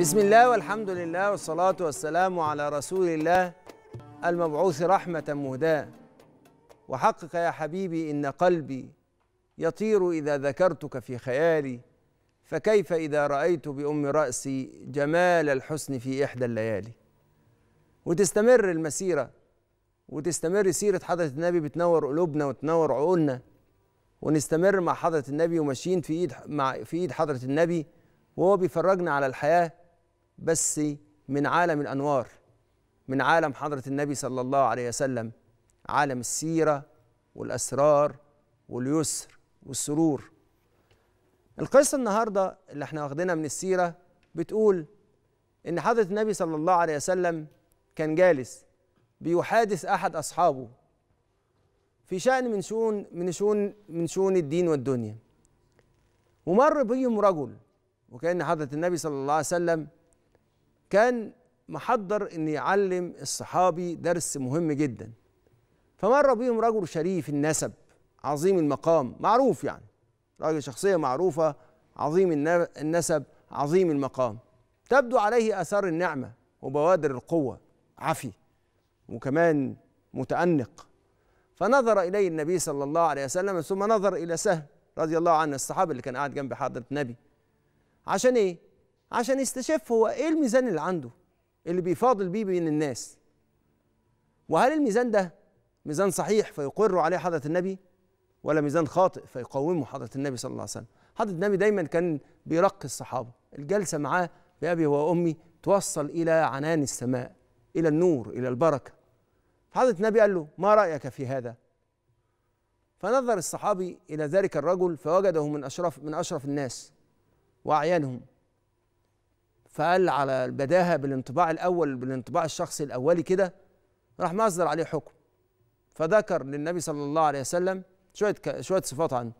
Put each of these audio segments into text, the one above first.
بسم الله والحمد لله والصلاة والسلام على رسول الله المبعوث رحمة مهداة وحقك يا حبيبي إن قلبي يطير إذا ذكرتك في خيالي فكيف إذا رأيت بأم رأسي جمال الحسن في إحدى الليالي وتستمر المسيرة وتستمر سيرة حضرة النبي بتنور قلوبنا وتنور عقولنا ونستمر مع حضرة النبي وماشيين في إيد مع في إيد حضرة النبي وهو بيفرجنا على الحياه بس من عالم الانوار من عالم حضره النبي صلى الله عليه وسلم عالم السيره والاسرار واليسر والسرور القصه النهارده اللي احنا واخدينها من السيره بتقول ان حضره النبي صلى الله عليه وسلم كان جالس بيحادث احد اصحابه في شان من شؤون من شؤون من شؤون الدين والدنيا ومر بهم رجل وكان حضره النبي صلى الله عليه وسلم كان محضر ان يعلم الصحابي درس مهم جدا فمر بيهم رجل شريف النسب عظيم المقام معروف يعني راجل شخصيه معروفه عظيم النسب عظيم المقام تبدو عليه اثار النعمه وبوادر القوه عفي وكمان متانق فنظر اليه النبي صلى الله عليه وسلم ثم نظر الى سهل رضي الله عنه الصحابي اللي كان قاعد جنب حضره النبي عشان ايه عشان يستشف هو ايه الميزان اللي عنده اللي بيفاضل بيه بين الناس وهل الميزان ده ميزان صحيح فيقر عليه حضرة النبي ولا ميزان خاطئ فيقومه حضرة النبي صلى الله عليه وسلم حضرة النبي دايما كان بيرقي الصحابة الجلسة معاه بأبي وأمي توصل إلى عنان السماء إلى النور إلى البركة حضرة النبي قال له ما رأيك في هذا فنظر الصحابي إلى ذلك الرجل فوجده من أشرف من أشرف الناس وأعيانهم فقال على البداهة بالانطباع الأول بالانطباع الشخصي الأولي كده راح مصدر عليه حكم فذكر للنبي صلى الله عليه وسلم شوية شوية صفات عنه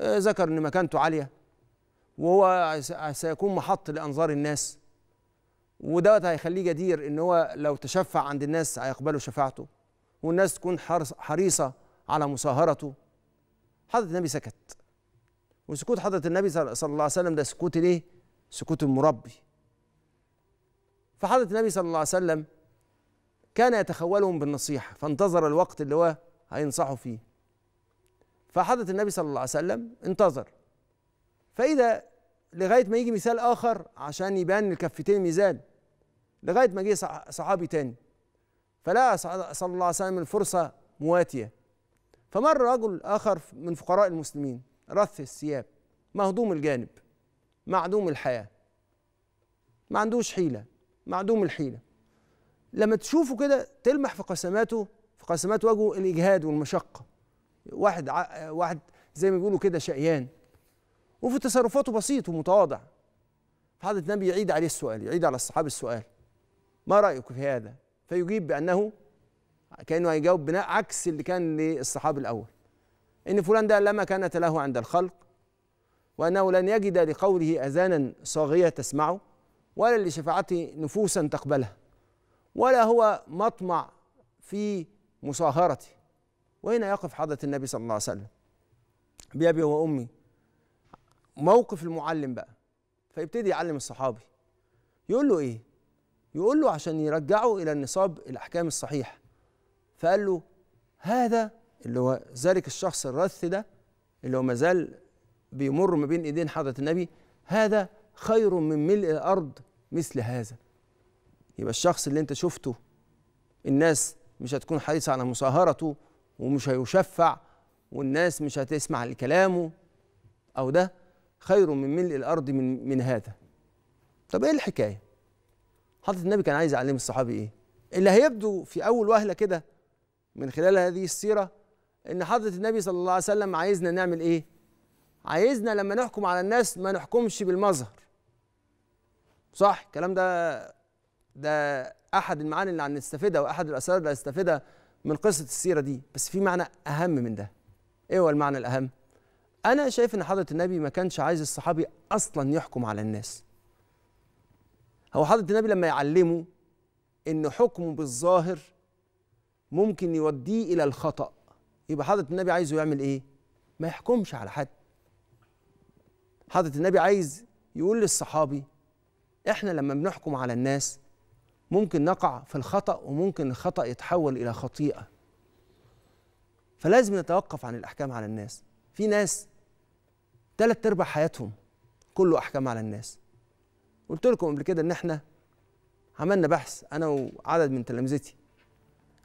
آه، ذكر إن مكانته عالية وهو سيكون محط لأنظار الناس ودوت هيخليه جدير إن هو لو تشفع عند الناس هيقبلوا شفاعته والناس تكون حريصة على مصاهرته حضرة النبي سكت وسكوت حضرة النبي صلى الله عليه وسلم ده سكوت ليه؟ سكوت المربي فحضرة النبي صلى الله عليه وسلم كان يتخولهم بالنصيحة فانتظر الوقت اللي هو هينصحوا فيه فحضرة النبي صلى الله عليه وسلم انتظر فإذا لغاية ما يجي مثال آخر عشان يبان الكفتين ميزان لغاية ما جه صحابي تاني فلا صلى الله عليه وسلم الفرصة مواتية فمر رجل آخر من فقراء المسلمين رث الثياب مهضوم الجانب معدوم الحياة ما عندوش حيلة معدوم الحيلة لما تشوفه كده تلمح في قسماته في قسمات وجهه الإجهاد والمشقة واحد ع... واحد زي ما بيقولوا كده شقيان وفي تصرفاته بسيط ومتواضع فحضرة النبي يعيد عليه السؤال يعيد على الصحابة السؤال ما رأيك في هذا فيجيب بأنه كأنه هيجاوب بناء عكس اللي كان للصحاب الأول إن فلان ده لما كانت له عند الخلق وأنه لن يجد لقوله أذانا صاغية تسمعه ولا لشفاعته نفوسا تقبلها ولا هو مطمع في مصاهرتي وهنا يقف حضرة النبي صلى الله عليه وسلم بأبي وأمي موقف المعلم بقى فيبتدي يعلم الصحابي يقول له إيه؟ يقول له عشان يرجعه إلى النصاب الأحكام الصحيحة فقال له هذا اللي هو ذلك الشخص الرث ده اللي هو مازال بيمر ما بين ايدين حضرة النبي هذا خير من ملء الارض مثل هذا يبقى الشخص اللي انت شفته الناس مش هتكون حريصه على مصاهرته ومش هيشفع والناس مش هتسمع لكلامه او ده خير من ملء الارض من من هذا طب ايه الحكايه حضرة النبي كان عايز يعلم الصحابي ايه اللي هيبدو في اول وهله كده من خلال هذه السيره ان حضره النبي صلى الله عليه وسلم عايزنا نعمل ايه عايزنا لما نحكم على الناس ما نحكمش بالمظهر صح الكلام ده ده احد المعاني اللي هنستفيدها واحد الاسرار اللي هنستفيدها من قصه السيره دي بس في معنى اهم من ده ايه هو المعنى الاهم انا شايف ان حضره النبي ما كانش عايز الصحابي اصلا يحكم على الناس هو حضره النبي لما يعلمه ان حكمه بالظاهر ممكن يوديه الى الخطا يبقى حضره النبي عايزه يعمل ايه ما يحكمش على حد حضره النبي عايز يقول للصحابي احنا لما بنحكم على الناس ممكن نقع في الخطأ وممكن الخطأ يتحول إلى خطيئة فلازم نتوقف عن الأحكام على الناس في ناس تلات أرباع حياتهم كله أحكام على الناس قلت لكم قبل كده إن إحنا عملنا بحث أنا وعدد من تلامذتي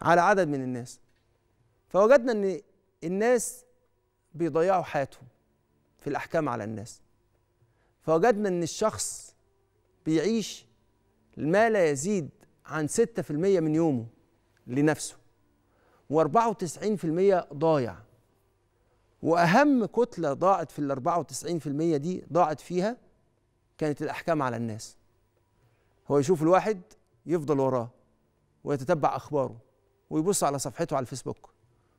على عدد من الناس فوجدنا إن الناس بيضيعوا حياتهم في الأحكام على الناس فوجدنا إن الشخص بيعيش ما لا يزيد عن 6% من يومه لنفسه و94% ضايع وأهم كتلة ضاعت في ال 94% دي ضاعت فيها كانت الأحكام على الناس هو يشوف الواحد يفضل وراه ويتتبع أخباره ويبص على صفحته على الفيسبوك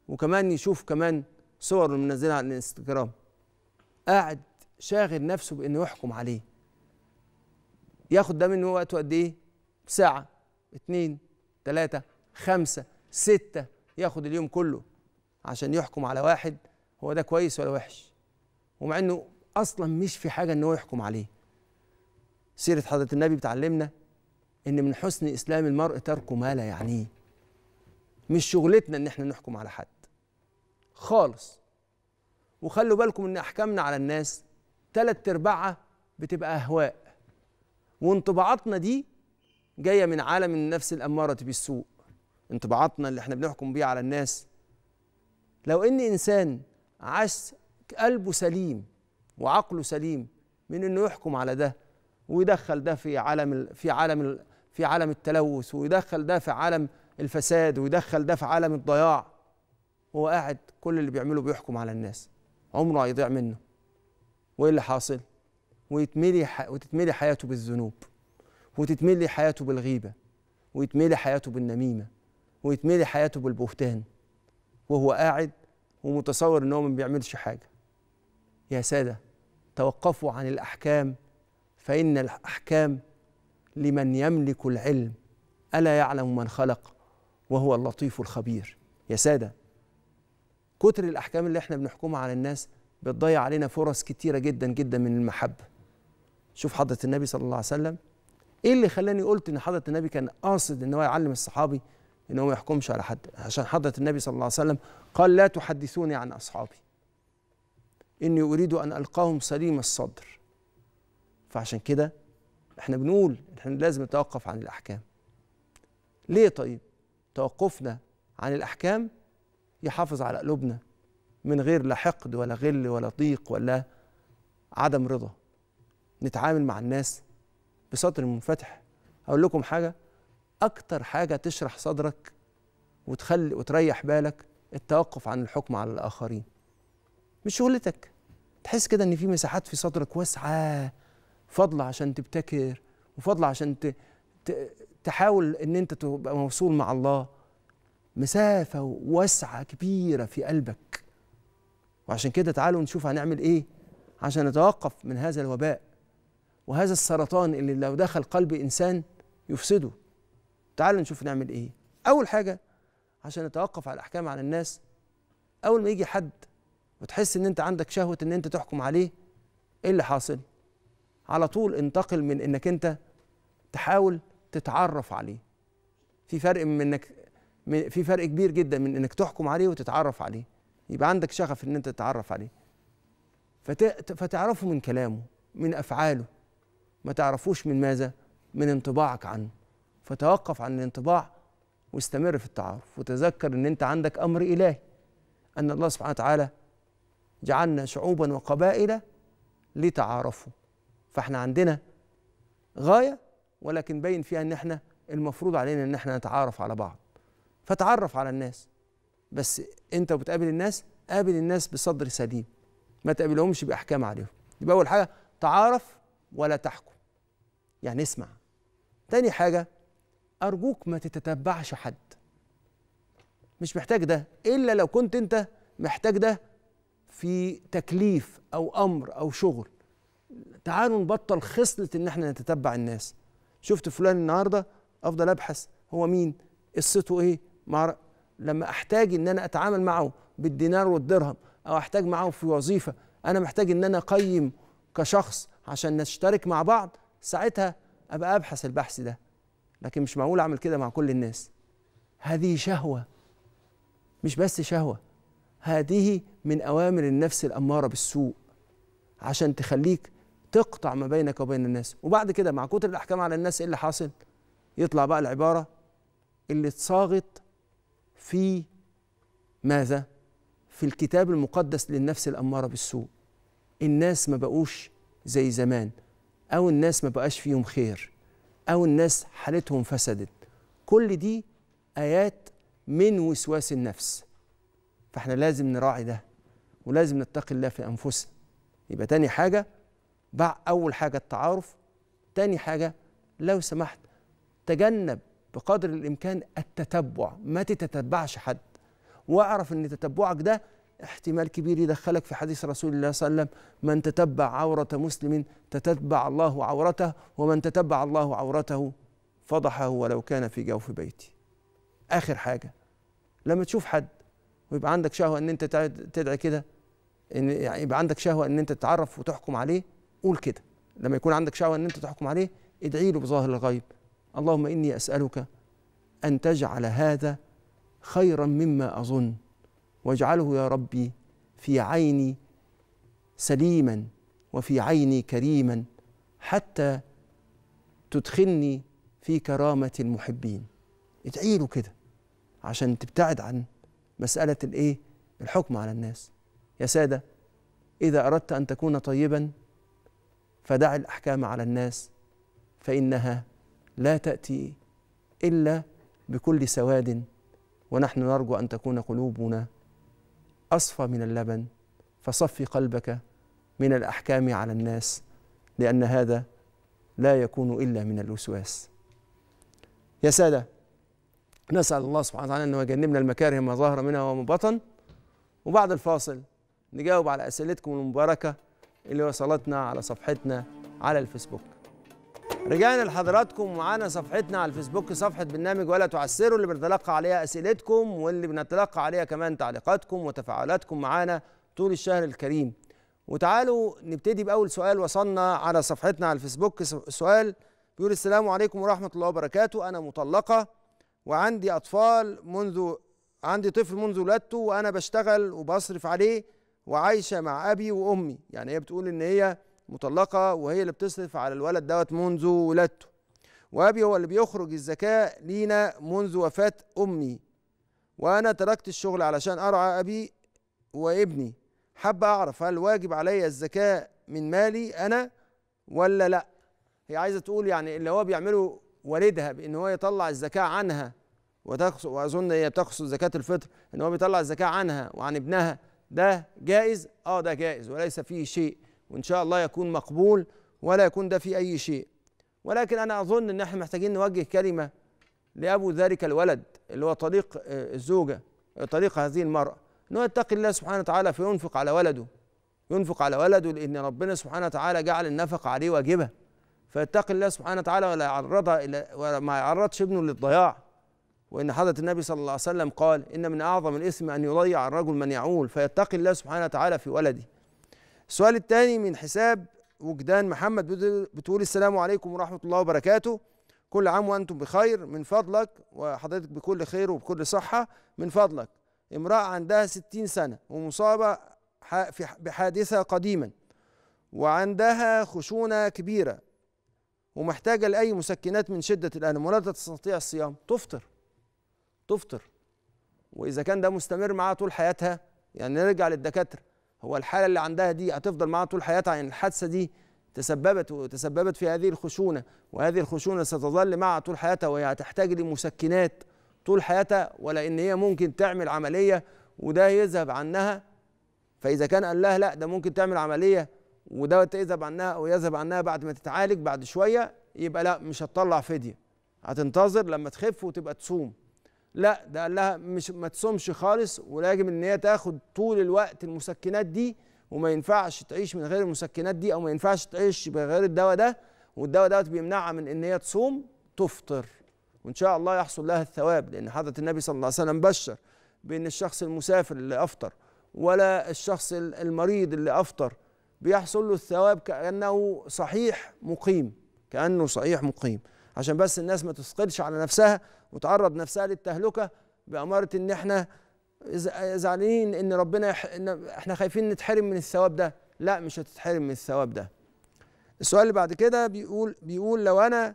وكمان يشوف كمان صور منزلها على الانستجرام قاعد شاغل نفسه بأنه يحكم عليه ياخد ده منه وقت قد ايه ساعه اتنين تلاته خمسه سته ياخد اليوم كله عشان يحكم على واحد هو ده كويس ولا وحش ومع انه اصلا مش في حاجه ان هو يحكم عليه سيره حضره النبي بتعلمنا ان من حسن اسلام المرء تركه ما لا يعنيه مش شغلتنا ان احنا نحكم على حد خالص وخلوا بالكم ان احكامنا على الناس تلات ارباعها بتبقى اهواء وانطباعاتنا دي جايه من عالم النفس الاماره بالسوء انطباعاتنا اللي احنا بنحكم بيها على الناس لو ان انسان عاش قلبه سليم وعقله سليم من انه يحكم على ده ويدخل ده في عالم في عالم في عالم التلوث ويدخل ده في عالم الفساد ويدخل ده في عالم الضياع هو قاعد كل اللي بيعمله بيحكم على الناس عمره هيضيع منه وايه اللي حاصل ويتملي وتتملي حياته بالذنوب وتتملي حياته بالغيبة ويتملي حياته بالنميمة ويتملي حياته بالبهتان وهو قاعد ومتصور ان هو ما بيعملش حاجة يا سادة توقفوا عن الأحكام فإن الأحكام لمن يملك العلم ألا يعلم من خلق وهو اللطيف الخبير يا سادة كتر الأحكام اللي احنا بنحكمها على الناس بتضيع علينا فرص كتيرة جدا جدا من المحبة شوف حضرة النبي صلى الله عليه وسلم ايه اللي خلاني قلت ان حضرة النبي كان قاصد ان هو يعلم الصحابي ان هو ما يحكمش على حد عشان حضرة النبي صلى الله عليه وسلم قال لا تحدثوني عن اصحابي اني اريد ان القاهم سليم الصدر فعشان كده احنا بنقول احنا لازم نتوقف عن الاحكام ليه طيب توقفنا عن الاحكام يحافظ على قلوبنا من غير لا حقد ولا غل ولا ضيق ولا عدم رضا نتعامل مع الناس بصدر منفتح اقول لكم حاجه اكتر حاجه تشرح صدرك وتخلي وتريح بالك التوقف عن الحكم على الاخرين مش شغلتك تحس كده ان في مساحات في صدرك واسعه فضل عشان تبتكر وفضل عشان ت... ت... تحاول ان انت تبقى موصول مع الله مسافه واسعه كبيره في قلبك وعشان كده تعالوا نشوف هنعمل ايه عشان نتوقف من هذا الوباء وهذا السرطان اللي لو دخل قلب إنسان يفسده تعال نشوف نعمل إيه أول حاجة عشان نتوقف على الأحكام على الناس أول ما يجي حد وتحس إن أنت عندك شهوة إن أنت تحكم عليه إيه اللي حاصل على طول انتقل من إنك أنت تحاول تتعرف عليه في فرق من إنك في فرق كبير جدا من انك تحكم عليه وتتعرف عليه يبقى عندك شغف ان انت تتعرف عليه فتعرفه من كلامه من افعاله ما تعرفوش من ماذا من انطباعك عنه فتوقف عن الانطباع واستمر في التعارف وتذكر ان انت عندك امر الهي ان الله سبحانه وتعالى جعلنا شعوبا وقبائل لتعارفوا فاحنا عندنا غايه ولكن باين فيها ان احنا المفروض علينا ان احنا نتعارف على بعض فتعرف على الناس بس انت بتقابل الناس قابل الناس بصدر سليم ما تقابلهمش باحكام عليهم يبقى اول حاجه تعارف ولا تحكم يعني اسمع تاني حاجة أرجوك ما تتتبعش حد مش محتاج ده إلا لو كنت أنت محتاج ده في تكليف أو أمر أو شغل تعالوا نبطل خصلة إن احنا نتتبع الناس شفت فلان النهاردة أفضل أبحث هو مين قصته إيه مع لما أحتاج إن أنا أتعامل معه بالدينار والدرهم أو أحتاج معه في وظيفة أنا محتاج إن أنا أقيم كشخص عشان نشترك مع بعض ساعتها ابقى ابحث البحث ده لكن مش معقول اعمل كده مع كل الناس هذه شهوه مش بس شهوه هذه من اوامر النفس الاماره بالسوء عشان تخليك تقطع ما بينك وبين الناس وبعد كده مع كتر الاحكام على الناس ايه اللي حاصل يطلع بقى العباره اللي اتصاغت في ماذا في الكتاب المقدس للنفس الاماره بالسوء الناس ما بقوش زي زمان أو الناس ما بقاش فيهم خير أو الناس حالتهم فسدت كل دي آيات من وسواس النفس فاحنا لازم نراعي ده ولازم نتقي الله في أنفسنا يبقى تاني حاجة باع أول حاجة التعارف تاني حاجة لو سمحت تجنب بقدر الإمكان التتبع ما تتتبعش حد واعرف ان تتبعك ده احتمال كبير يدخلك في حديث رسول الله صلى الله عليه وسلم من تتبع عورة مسلم تتبع الله عورته ومن تتبع الله عورته فضحه ولو كان في جوف بيتي آخر حاجة لما تشوف حد ويبقى عندك شهوة ان انت تدعي كده ان يعني يبقى عندك شهوة ان انت تتعرف وتحكم عليه قول كده لما يكون عندك شهوة ان انت تحكم عليه ادعي له بظاهر الغيب اللهم اني اسألك ان تجعل هذا خيرا مما اظن واجعله يا ربي في عيني سليما وفي عيني كريما حتى تدخلني في كرامة المحبين ادعي له كده عشان تبتعد عن مسألة الايه الحكم على الناس يا سادة إذا أردت أن تكون طيبا فدع الأحكام على الناس فإنها لا تأتي إلا بكل سواد ونحن نرجو أن تكون قلوبنا أصفى من اللبن فصفي قلبك من الأحكام على الناس لأن هذا لا يكون إلا من الوسواس يا سادة نسأل الله سبحانه وتعالى أنه يجنبنا المكاره ما ظهر منها وما بطن وبعد الفاصل نجاوب على أسئلتكم المباركة اللي وصلتنا على صفحتنا على الفيسبوك رجعنا لحضراتكم ومعانا صفحتنا على الفيسبوك صفحة برنامج ولا تعسروا اللي بنتلقى عليها أسئلتكم واللي بنتلقى عليها كمان تعليقاتكم وتفاعلاتكم معانا طول الشهر الكريم وتعالوا نبتدي بأول سؤال وصلنا على صفحتنا على الفيسبوك سؤال بيقول السلام عليكم ورحمة الله وبركاته أنا مطلقة وعندي أطفال منذ عندي طفل منذ ولادته وأنا بشتغل وبصرف عليه وعايشة مع أبي وأمي يعني هي بتقول إن هي مطلقة وهي اللي بتصرف على الولد دوت منذ ولادته وأبي هو اللي بيخرج الزكاة لينا منذ وفاة أمي وأنا تركت الشغل علشان أرعى أبي وابني حابة أعرف هل واجب علي الزكاة من مالي أنا ولا لأ هي عايزة تقول يعني اللي هو بيعمله والدها بإن هو يطلع الزكاة عنها وتقصد وأظن هي بتقصد زكاة الفطر إن هو بيطلع الزكاة عنها وعن ابنها ده جائز؟ أه ده جائز وليس فيه شيء وان شاء الله يكون مقبول ولا يكون ده في اي شيء ولكن انا اظن ان احنا محتاجين نوجه كلمه لابو ذلك الولد اللي هو طليق آه، الزوجه آه، طليق هذه المراه انه يتقي الله سبحانه وتعالى فينفق على ولده ينفق على ولده لان ربنا سبحانه وتعالى جعل النفقه عليه واجبه فيتقي الله سبحانه وتعالى ولا يعرضها الى وما يعرضش ابنه للضياع وان حضره النبي صلى الله عليه وسلم قال ان من اعظم الاثم ان يضيع الرجل من يعول فيتقي الله سبحانه وتعالى في ولده السؤال الثاني من حساب وجدان محمد بتقول السلام عليكم ورحمة الله وبركاته كل عام وأنتم بخير من فضلك وحضرتك بكل خير وبكل صحة من فضلك امرأة عندها ستين سنة ومصابة بحادثة قديما وعندها خشونة كبيرة ومحتاجة لأي مسكنات من شدة الألم ولا تستطيع الصيام تفطر تفطر وإذا كان ده مستمر معاها طول حياتها يعني نرجع للدكاترة هو الحاله اللي عندها دي هتفضل معاها طول حياتها يعني الحادثه دي تسببت وتسببت في هذه الخشونه وهذه الخشونه ستظل معها طول حياتها وهي هتحتاج لمسكنات طول حياتها ولا ان هي ممكن تعمل عمليه وده يذهب عنها فاذا كان قال لها لا ده ممكن تعمل عمليه وده يذهب عنها او يذهب عنها بعد ما تتعالج بعد شويه يبقى لا مش هتطلع فديه هتنتظر لما تخف وتبقى تصوم لا ده قال لها مش ما تصومش خالص ولا ان هي تاخد طول الوقت المسكنات دي وما ينفعش تعيش من غير المسكنات دي او ما ينفعش تعيش بغير الدواء ده والدواء دوت بيمنعها من ان هي تصوم تفطر وان شاء الله يحصل لها الثواب لان حضره النبي صلى الله عليه وسلم بشر بان الشخص المسافر اللي افطر ولا الشخص المريض اللي افطر بيحصل له الثواب كانه صحيح مقيم كانه صحيح مقيم عشان بس الناس ما تثقلش على نفسها وتعرض نفسها للتهلكه باماره ان احنا زعلانين ان ربنا يح... إن احنا خايفين نتحرم من الثواب ده لا مش هتتحرم من الثواب ده السؤال اللي بعد كده بيقول بيقول لو انا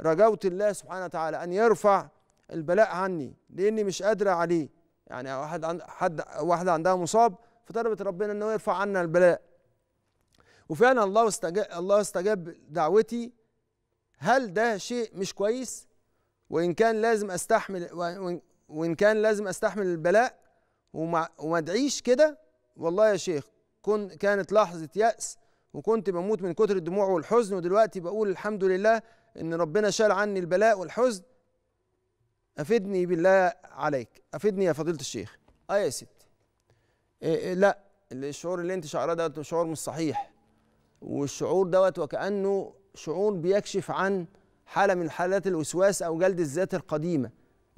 رجوت الله سبحانه وتعالى ان يرفع البلاء عني لاني مش قادره عليه يعني واحد عند حد واحده عندها مصاب فطلبت ربنا انه يرفع عنا البلاء وفعلا الله استجاب الله استجاب دعوتي هل ده شيء مش كويس وإن كان لازم أستحمل وإن كان لازم أستحمل البلاء وما, أدعيش كده والله يا شيخ كن كانت لحظة يأس وكنت بموت من كتر الدموع والحزن ودلوقتي بقول الحمد لله إن ربنا شال عني البلاء والحزن أفدني بالله عليك أفدني يا فضيلة الشيخ أه يا ست إيه, إيه، لا الشعور اللي أنت شعراه ده شعور مش صحيح والشعور دوت وكأنه شعور بيكشف عن حاله من حالات الوسواس او جلد الذات القديمه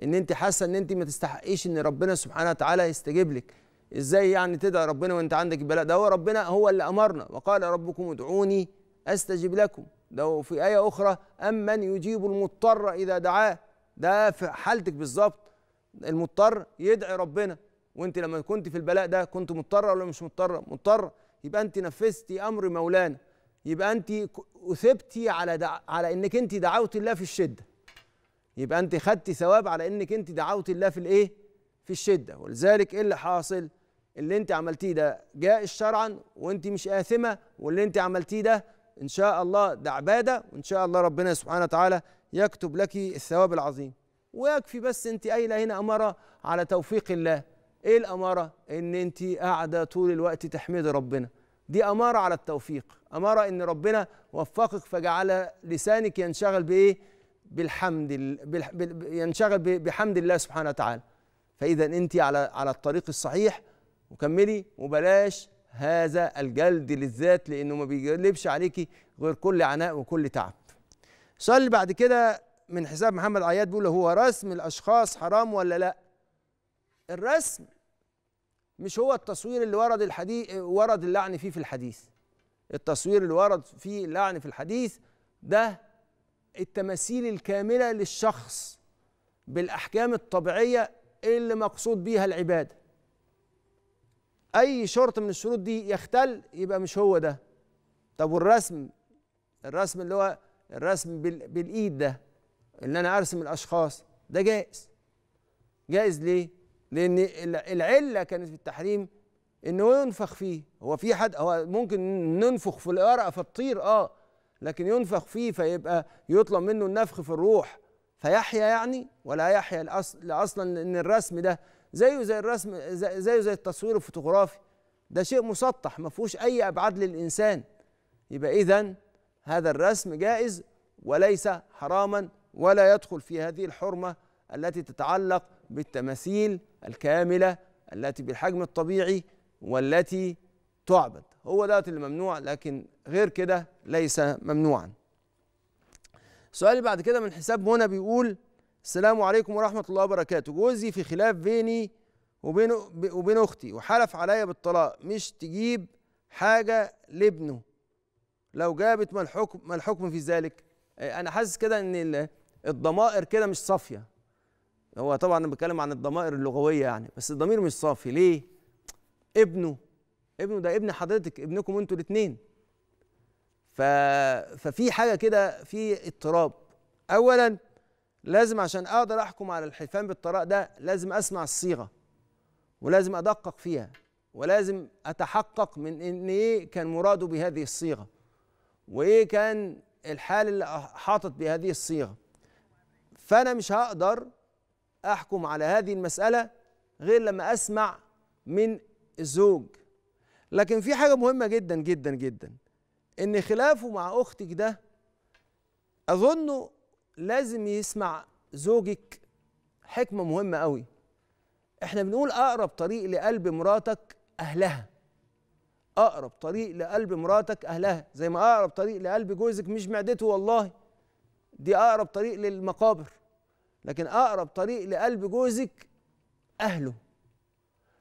ان انت حاسه ان انت ما تستحقيش ان ربنا سبحانه وتعالى يستجيب لك ازاي يعني تدعي ربنا وانت عندك البلاء ده هو ربنا هو اللي امرنا وقال ربكم ادعوني استجب لكم ده وفي ايه اخرى امن يجيب المضطر اذا دعاه ده في حالتك بالظبط المضطر يدعي ربنا وانت لما كنت في البلاء ده كنت مضطره ولا مش مضطره مضطره يبقى انت نفذتي امر مولانا يبقى انت اثبتي على دع... على انك انت دعوت الله في الشده يبقى انت خدتي ثواب على انك انت دعوت الله في الايه في الشده ولذلك ايه اللي حاصل اللي انت عملتيه ده جائز شرعا وانت مش آثمة واللي انت عملتيه ده ان شاء الله ده عبادة وان شاء الله ربنا سبحانه وتعالى يكتب لك الثواب العظيم ويكفي بس انت قايله هنا اماره على توفيق الله ايه الاماره ان انت قاعده طول الوقت تحمدي ربنا دي اماره على التوفيق اماره ان ربنا وفقك فجعل لسانك ينشغل بايه بالحمد ينشغل بحمد الله سبحانه وتعالى فاذا انت على على الطريق الصحيح وكملي وبلاش هذا الجلد للذات لانه ما بيجلبش عليكي غير كل عناء وكل تعب صلي بعد كده من حساب محمد عياد بيقول هو رسم الاشخاص حرام ولا لا الرسم مش هو التصوير اللي ورد الحديث ورد اللعن فيه في الحديث التصوير اللي ورد فيه اللعن في الحديث ده التماثيل الكامله للشخص بالاحكام الطبيعيه اللي مقصود بيها العباده اي شرط من الشروط دي يختل يبقى مش هو ده طب والرسم الرسم اللي هو الرسم بالايد ده اللي انا ارسم الاشخاص ده جائز جائز ليه لان العله كانت في التحريم انه ينفخ فيه هو في حد هو ممكن ننفخ في الورقه فتطير اه لكن ينفخ فيه فيبقى يطلب منه النفخ في الروح فيحيا يعني ولا يحيا الأصل اصلا ان الرسم ده زيه زي الرسم زيه زي التصوير الفوتوغرافي ده شيء مسطح ما فيهوش اي ابعاد للانسان يبقى اذا هذا الرسم جائز وليس حراما ولا يدخل في هذه الحرمه التي تتعلق بالتماثيل الكامله التي بالحجم الطبيعي والتي تعبد هو ده اللي ممنوع لكن غير كده ليس ممنوعا سؤال بعد كده من حساب هنا بيقول السلام عليكم ورحمة الله وبركاته جوزي في خلاف بيني وبين وبين أختي وحلف عليا بالطلاق مش تجيب حاجة لابنه لو جابت ما الحكم ما الحكم في ذلك أنا حاسس كده إن الضمائر كده مش صافية هو طبعا انا بتكلم عن الضمائر اللغويه يعني بس الضمير مش صافي ليه ابنه ابنه ده ابن حضرتك ابنكم انتوا الاثنين ف... ففي حاجه كده في اضطراب اولا لازم عشان اقدر احكم على الحلفان بالطلاق ده لازم اسمع الصيغه ولازم ادقق فيها ولازم اتحقق من ان ايه كان مراده بهذه الصيغه وايه كان الحال اللي حاطط بهذه الصيغه فانا مش هقدر احكم على هذه المساله غير لما اسمع من الزوج لكن في حاجه مهمه جدا جدا جدا ان خلافه مع اختك ده اظنه لازم يسمع زوجك حكمه مهمه قوي احنا بنقول اقرب طريق لقلب مراتك اهلها اقرب طريق لقلب مراتك اهلها زي ما اقرب طريق لقلب جوزك مش معدته والله دي اقرب طريق للمقابر لكن اقرب طريق لقلب جوزك اهله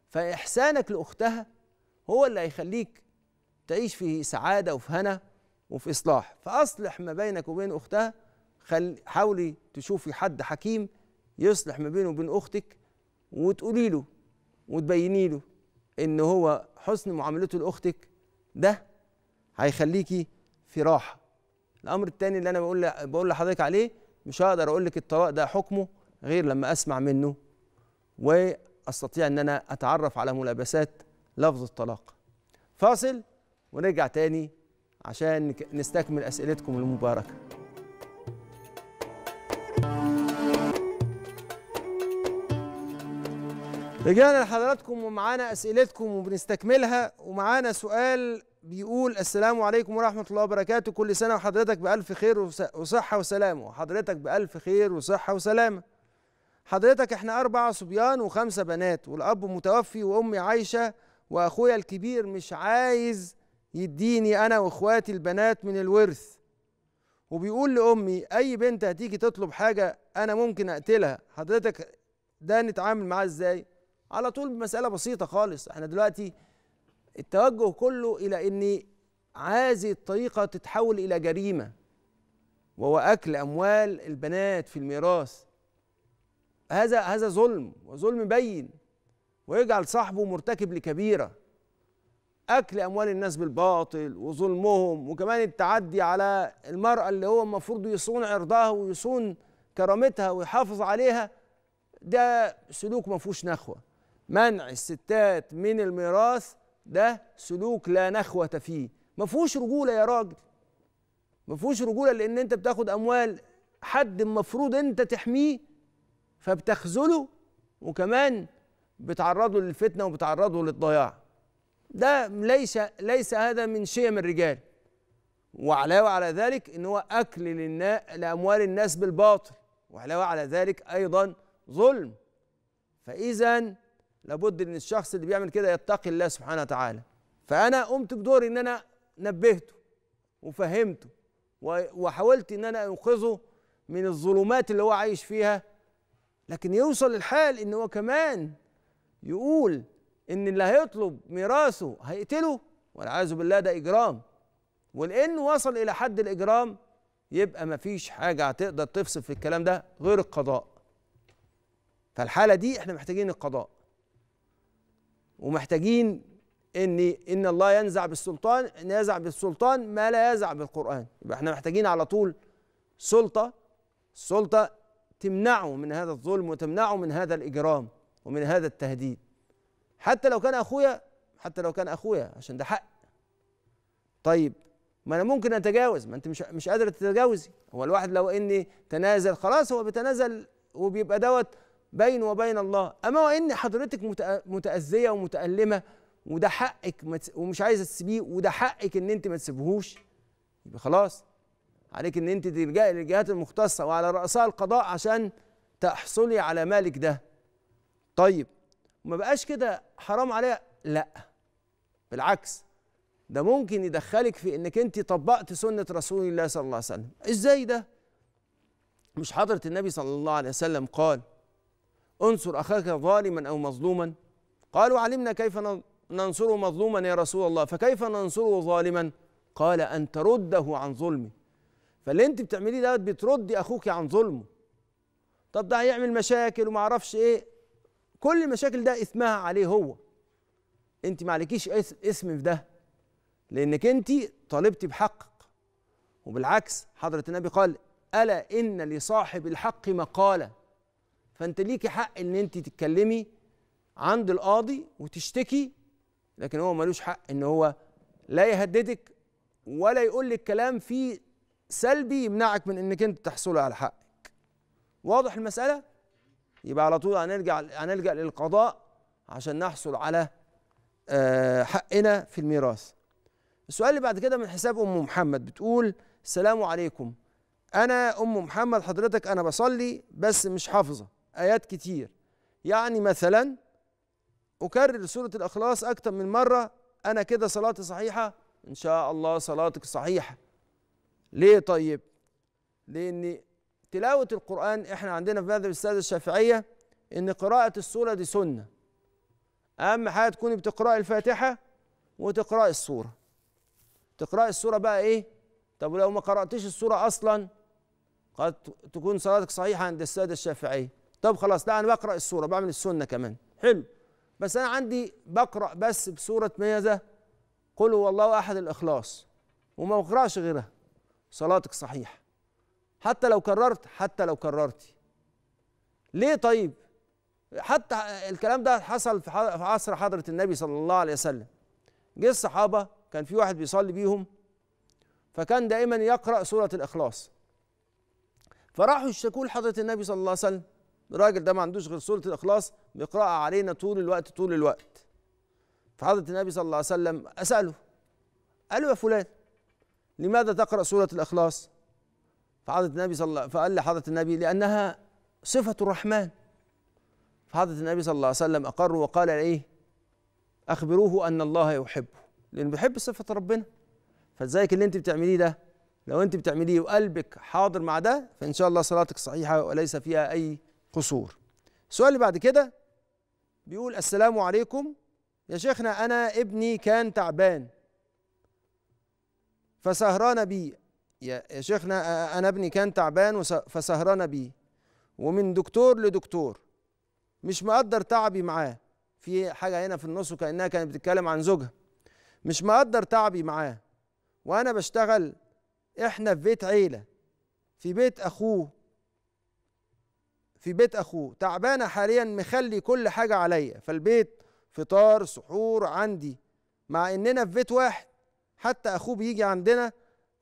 فاحسانك لاختها هو اللي هيخليك تعيش في سعاده وفي هنا وفي اصلاح فاصلح ما بينك وبين اختها حاولي تشوفي حد حكيم يصلح ما بينه وبين اختك وتقولي له وتبيني له ان هو حسن معاملته لاختك ده هيخليكي في راحه الامر الثاني اللي انا بقول بقول لحضرتك عليه مش هقدر اقول لك الطلاق ده حكمه غير لما اسمع منه واستطيع ان انا اتعرف على ملابسات لفظ الطلاق فاصل ونرجع تاني عشان نستكمل اسئلتكم المباركه رجعنا لحضراتكم ومعانا اسئلتكم وبنستكملها ومعانا سؤال بيقول السلام عليكم ورحمة الله وبركاته كل سنة وحضرتك بألف خير وصحة وسلامة وحضرتك بألف خير وصحة وسلامة حضرتك احنا أربعة صبيان وخمسة بنات والأب متوفي وأمي عايشة وأخويا الكبير مش عايز يديني أنا وإخواتي البنات من الورث وبيقول لأمي أي بنت هتيجي تطلب حاجة أنا ممكن أقتلها حضرتك ده نتعامل معاه إزاي؟ على طول بمسألة بسيطة خالص احنا دلوقتي التوجه كله الى ان هذه الطريقه تتحول الى جريمه وهو اكل اموال البنات في الميراث هذا هذا ظلم وظلم بين ويجعل صاحبه مرتكب لكبيره اكل اموال الناس بالباطل وظلمهم وكمان التعدي على المراه اللي هو المفروض يصون عرضها ويصون كرامتها ويحافظ عليها ده سلوك ما فيهوش نخوه منع الستات من الميراث ده سلوك لا نخوة فيه ما فيهوش رجولة يا راجل ما فيهوش رجولة لأن أنت بتاخد أموال حد المفروض أنت تحميه فبتخذله وكمان بتعرضه للفتنة وبتعرضه للضياع ده ليس ليس هذا من شيم الرجال وعلاوة على ذلك ان هو اكل للنا لاموال الناس بالباطل وعلاوة على ذلك ايضا ظلم فاذا لابد ان الشخص اللي بيعمل كده يتقي الله سبحانه وتعالى فانا قمت بدوري ان انا نبهته وفهمته وحاولت ان انا انقذه من الظلمات اللي هو عايش فيها لكن يوصل الحال ان هو كمان يقول ان اللي هيطلب ميراثه هيقتله والعياذ بالله ده اجرام ولان وصل الى حد الاجرام يبقى مفيش حاجه هتقدر تفصل في الكلام ده غير القضاء فالحاله دي احنا محتاجين القضاء ومحتاجين ان ان الله ينزع بالسلطان ان يزع بالسلطان ما لا يزع بالقران يبقى احنا محتاجين على طول سلطه السلطه تمنعه من هذا الظلم وتمنعه من هذا الاجرام ومن هذا التهديد حتى لو كان اخويا حتى لو كان اخويا عشان ده حق طيب ما انا ممكن اتجاوز ما انت مش مش قادره تتجاوزي هو الواحد لو اني تنازل خلاص هو بيتنازل وبيبقى دوت بين وبين الله أما وإن حضرتك متأذية ومتألمة وده حقك ومش عايزة تسيبيه وده حقك إن أنت ما تسيبهوش يبقى خلاص عليك إن أنت تلجأي للجهات المختصة وعلى رأسها القضاء عشان تحصلي على مالك ده طيب ما بقاش كده حرام عليها لا بالعكس ده ممكن يدخلك في انك انت طبقت سنه رسول الله صلى الله عليه وسلم ازاي ده مش حضره النبي صلى الله عليه وسلم قال انصر اخاك ظالما او مظلوما قالوا علمنا كيف ننصره مظلوما يا رسول الله فكيف ننصره ظالما قال ان ترده عن ظلمه فاللي انت بتعمليه دوت بتردي اخوك عن ظلمه طب ده هيعمل مشاكل وما اعرفش ايه كل المشاكل ده اثمها عليه هو انت ما عليكيش اسم في ده لانك انت طالبتي بحقك وبالعكس حضره النبي قال الا ان لصاحب الحق مقاله فانت ليكي حق ان انت تتكلمي عند القاضي وتشتكي لكن هو ملوش حق ان هو لا يهددك ولا يقول لك كلام فيه سلبي يمنعك من انك انت تحصلي على حقك واضح المساله يبقى على طول هنرجع هنلجا للقضاء عشان نحصل على آه، حقنا في الميراث السؤال اللي بعد كده من حساب ام محمد بتقول السلام عليكم انا ام محمد حضرتك انا بصلي بس مش حافظه آيات كتير يعني مثلا أكرر سورة الإخلاص أكتر من مرة أنا كده صلاتي صحيحة إن شاء الله صلاتك صحيحة ليه طيب لأن تلاوة القرآن إحنا عندنا في مذهب السادة الشافعية إن قراءة السورة دي سنة أهم حاجة تكوني بتقرأي الفاتحة وتقرأي السورة تقرأي السورة بقى إيه طب لو ما قرأتيش السورة أصلا قد تكون صلاتك صحيحة عند السادة الشافعية طب خلاص لا انا بقرا السوره بعمل السنه كمان حلو بس انا عندي بقرا بس بسوره ماذا قل هو الله احد الاخلاص وما بقراش غيرها صلاتك صحيحه حتى لو كررت حتى لو كررتي ليه طيب حتى الكلام ده حصل في عصر حضره النبي صلى الله عليه وسلم جه الصحابه كان في واحد بيصلي بيهم فكان دائما يقرا سوره الاخلاص فراحوا يشتكوا لحضره النبي صلى الله عليه وسلم الراجل ده ما عندوش غير سوره الاخلاص بيقراها علينا طول الوقت طول الوقت فحضره النبي صلى الله عليه وسلم اساله قال له يا فلان لماذا تقرا سوره الاخلاص فحضره النبي صلى الله فقال لحضره النبي لانها صفه الرحمن فحضره النبي صلى الله عليه وسلم اقر وقال ايه اخبروه ان الله يحبه لانه بيحب صفه ربنا فازيك اللي انت بتعمليه ده لو انت بتعمليه وقلبك حاضر مع ده فان شاء الله صلاتك صحيحه وليس فيها اي قصور السؤال اللي بعد كده بيقول السلام عليكم يا شيخنا أنا ابني كان تعبان فسهران بي يا شيخنا أنا ابني كان تعبان فسهران بي ومن دكتور لدكتور مش مقدر تعبي معاه في حاجة هنا في النص وكأنها كانت بتتكلم عن زوجها مش مقدر تعبي معاه وأنا بشتغل إحنا في بيت عيلة في بيت أخوه في بيت اخوه تعبانه حاليا مخلي كل حاجه عليا فالبيت فطار سحور عندي مع اننا في بيت واحد حتى اخوه بيجي عندنا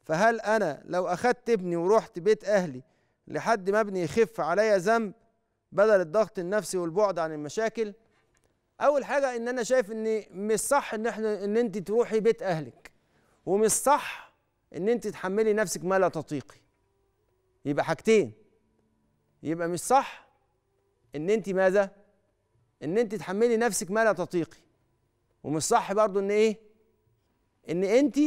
فهل انا لو اخدت ابني ورحت بيت اهلي لحد ما ابني يخف عليا ذنب بدل الضغط النفسي والبعد عن المشاكل اول حاجه ان انا شايف ان مش صح ان احنا ان انت تروحي بيت اهلك ومش صح ان انت تحملي نفسك ما لا تطيقي يبقى حاجتين يبقى مش صح ان انت ماذا ان انت تحملي نفسك ما لا تطيقي ومش صح برضو ان ايه ان انت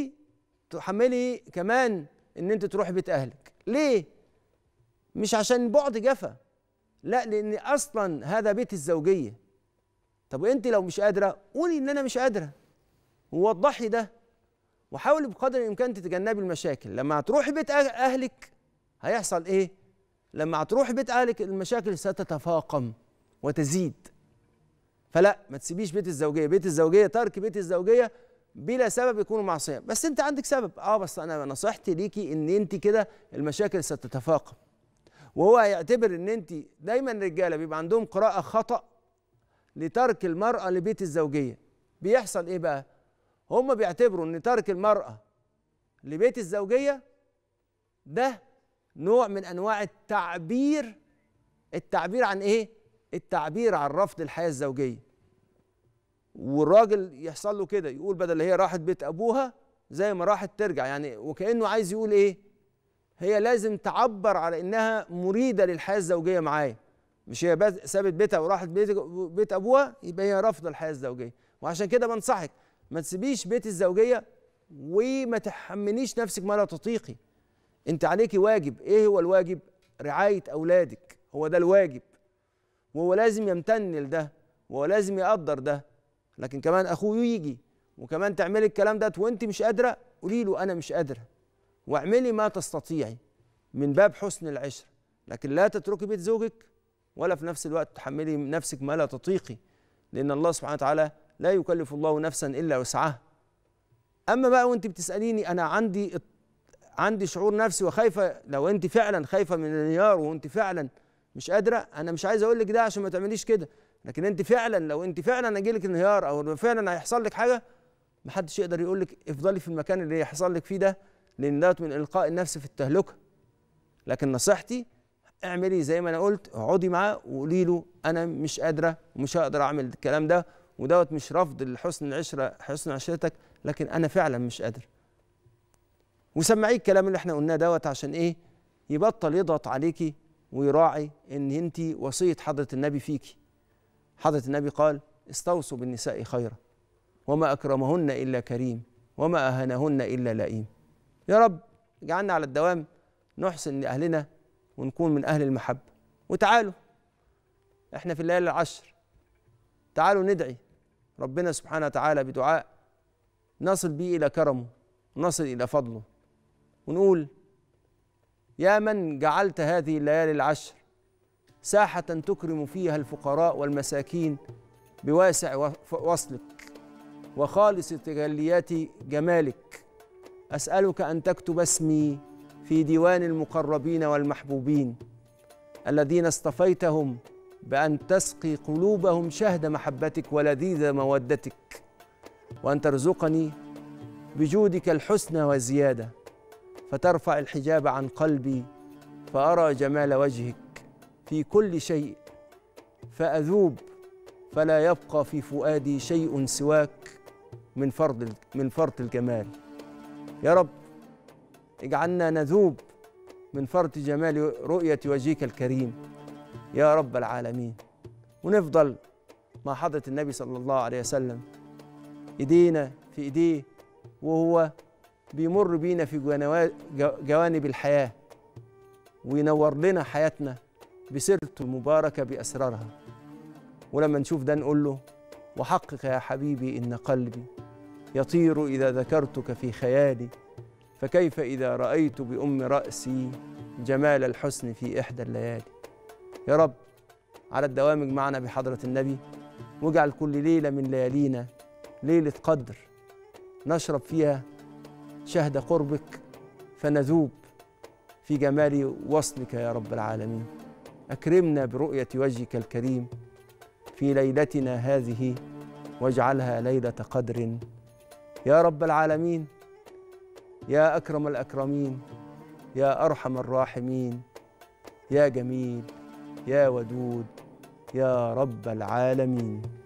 تحملي كمان ان انت تروحي بيت اهلك ليه مش عشان بعد جفا لا لان اصلا هذا بيت الزوجيه طب وانت لو مش قادره قولي ان انا مش قادره ووضحي ده وحاولي بقدر الامكان تتجنبي المشاكل لما هتروحي بيت أه-، اهلك هيحصل ايه لما هتروح بيت اهلك المشاكل ستتفاقم وتزيد فلا ما تسيبيش بيت الزوجيه بيت الزوجيه ترك بيت الزوجيه بلا سبب يكون معصيه بس انت عندك سبب اه بس انا نصيحتي ليكي ان انت كده المشاكل ستتفاقم وهو هيعتبر ان انت دايما الرجاله بيبقى عندهم قراءه خطا لترك المراه لبيت الزوجيه بيحصل ايه بقى هم بيعتبروا ان ترك المراه لبيت الزوجيه ده نوع من انواع التعبير التعبير عن ايه التعبير عن رفض الحياه الزوجيه والراجل يحصل له كده يقول بدل هي راحت بيت ابوها زي ما راحت ترجع يعني وكانه عايز يقول ايه هي لازم تعبر على انها مريده للحياه الزوجيه معايا مش هي سابت بيتها وراحت بيت بيت ابوها يبقى هي رافضه الحياه الزوجيه وعشان كده بنصحك ما تسيبيش بيت الزوجيه وما تحمليش نفسك ما لا تطيقي انت عليكي واجب ايه هو الواجب رعايه اولادك هو ده الواجب وهو لازم يمتن لده وهو لازم يقدر ده لكن كمان اخوه يجي وكمان تعملي الكلام ده وانت مش قادره قولي له انا مش قادره واعملي ما تستطيعي من باب حسن العشره لكن لا تتركي بيت زوجك ولا في نفس الوقت تحملي نفسك ما لا تطيقي لان الله سبحانه وتعالى لا يكلف الله نفسا الا وسعها اما بقى وانت بتساليني انا عندي عندي شعور نفسي وخايفه لو انت فعلا خايفه من الانهيار وانت فعلا مش قادره انا مش عايز اقول لك ده عشان ما تعمليش كده لكن انت فعلا لو انت فعلا هيجيلك انهيار او فعلا هيحصل لك حاجه محدش يقدر يقول لك افضلي في المكان اللي هيحصل لك فيه ده لان دوت من القاء النفس في التهلكه لكن نصيحتي اعملي زي ما انا قلت اقعدي معاه وقولي له انا مش قادره ومش هقدر اعمل الكلام ده ودوت مش رفض لحسن العشره حسن عشرتك لكن انا فعلا مش قادر وسمعيه الكلام اللي احنا قلناه دوت عشان ايه يبطل يضغط عليكي ويراعي ان انت وصيه حضره النبي فيكي حضره النبي قال استوصوا بالنساء خيرا وما اكرمهن الا كريم وما اهانهن الا لئيم يا رب اجعلنا على الدوام نحسن لاهلنا ونكون من اهل المحبه وتعالوا احنا في الليالي العشر تعالوا ندعي ربنا سبحانه وتعالى بدعاء نصل به الى كرمه نصل الى فضله ونقول يا من جعلت هذه الليالي العشر ساحة تكرم فيها الفقراء والمساكين بواسع وصلك وخالص تجليات جمالك أسألك أن تكتب اسمي في ديوان المقربين والمحبوبين الذين اصطفيتهم بأن تسقي قلوبهم شهد محبتك ولذيذ مودتك وأن ترزقني بجودك الحسنى وزياده فترفع الحجاب عن قلبي فارى جمال وجهك في كل شيء فاذوب فلا يبقى في فؤادي شيء سواك من فرط من فرط الجمال يا رب اجعلنا نذوب من فرط جمال رؤيه وجهك الكريم يا رب العالمين ونفضل مع حضره النبي صلى الله عليه وسلم ايدينا في ايديه وهو بيمر بينا في جوانب الحياة وينور لنا حياتنا بسيرته المباركة بأسرارها ولما نشوف ده نقول له وحقق يا حبيبي إن قلبي يطير إذا ذكرتك في خيالي فكيف إذا رأيت بأم رأسي جمال الحسن في إحدى الليالي يا رب على الدوامج معنا بحضرة النبي واجعل كل ليلة من ليالينا ليلة قدر نشرب فيها شهد قربك فنذوب في جمال وصلك يا رب العالمين اكرمنا برؤيه وجهك الكريم في ليلتنا هذه واجعلها ليله قدر يا رب العالمين يا اكرم الاكرمين يا ارحم الراحمين يا جميل يا ودود يا رب العالمين